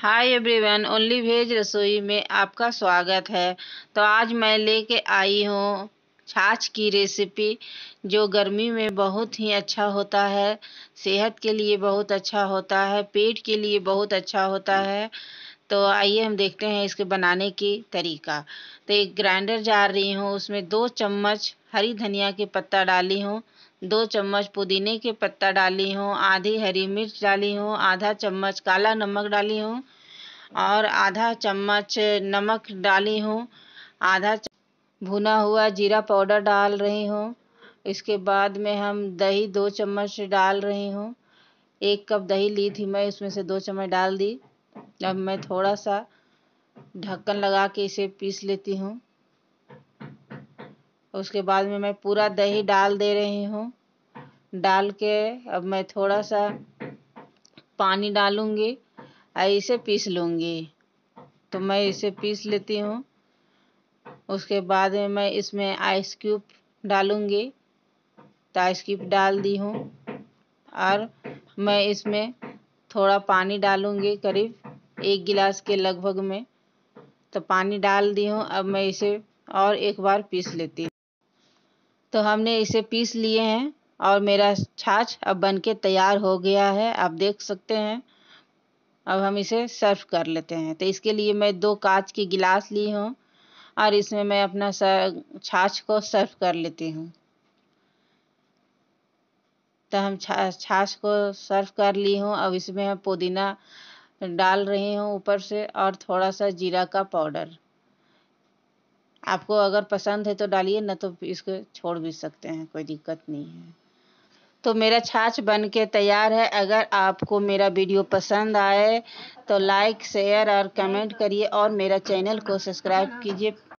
hi everyone only veg रसोई में आपका स्वागत है तो आज मैं लेके आई हूँ छाछ की रेसिपी जो गर्मी में बहुत ही अच्छा होता है सेहत के लिए बहुत अच्छा होता है पेट के लिए बहुत अच्छा होता है तो आइए हम देखते हैं इसके बनाने की तरीका तो एक ग्राइंडर जार रही हूँ उसमें दो चम्मच हरी धनिया के पत्ता डाली हूँ दो चम्मच पुदीने के पत्ता डाली हूँ आधी हरी मिर्च डाली हूँ आधा चम्मच काला नमक डाली हूँ और आधा चम्मच नमक डाली हूँ आधा भुना हुआ जीरा पाउडर डाल रही हूँ इसके बाद में हम दही दो चम्मच डाल रही हूँ एक कप दही ली थी मैं उसमें से दो चम्मच डाल दी अब मैं थोड़ा सा ढक्कन लगा के इसे पीस लेती हूँ उसके बाद में मैं पूरा दही डाल दे रही हूँ डाल के अब मैं थोड़ा सा पानी डालूंगी और इसे पीस लूंगी तो मैं इसे पीस लेती हूँ उसके बाद में मैं इसमें आइस क्यूब डालूंगी तो आइस क्यूब डाल दी हूँ और मैं इसमें थोड़ा पानी डालूंगी करीब एक गिलास के लगभग में तो पानी डाल दी हूँ अब मैं इसे और एक बार पीस लेती हूँ तो हमने इसे पीस लिए हैं और मेरा छाछ अब बनके तैयार हो गया है आप देख सकते हैं अब हम इसे सर्व कर लेते हैं तो इसके लिए मैं दो कांच की गिलास ली हूँ और इसमें मैं अपना छाछ को सर्व कर लेती हूँ तो हम छाछ को सर्व कर ली हूँ अब इसमें हम पुदीना डाल रही हूँ ऊपर से और थोड़ा सा जीरा का पाउडर आपको अगर पसंद है तो डालिए ना तो इसको छोड़ भी सकते हैं कोई दिक्कत नहीं है तो मेरा छाछ बन के तैयार है अगर आपको मेरा वीडियो पसंद आए तो लाइक शेयर और कमेंट करिए और मेरा चैनल को सब्सक्राइब कीजिए